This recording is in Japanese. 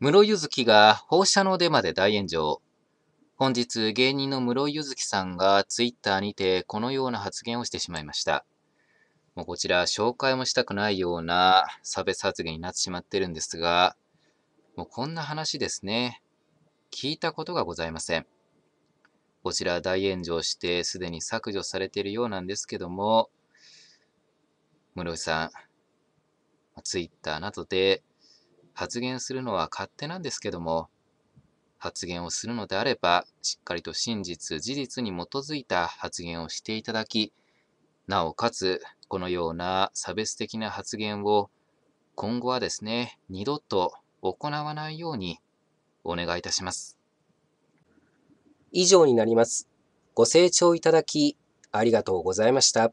室ゆずきが放射能デマで大炎上。本日、芸人の室ゆずきさんがツイッターにてこのような発言をしてしまいました。もうこちら、紹介もしたくないような差別発言になってしまってるんですが、もうこんな話ですね。聞いたことがございません。こちら大炎上してすでに削除されているようなんですけども、室井さん、ツイッターなどで発言するのは勝手なんですけども、発言をするのであれば、しっかりと真実、事実に基づいた発言をしていただき、なおかつ、このような差別的な発言を今後はですね、二度と行わないようにお願いいたします。以上になります。ご清聴いただき、ありがとうございました。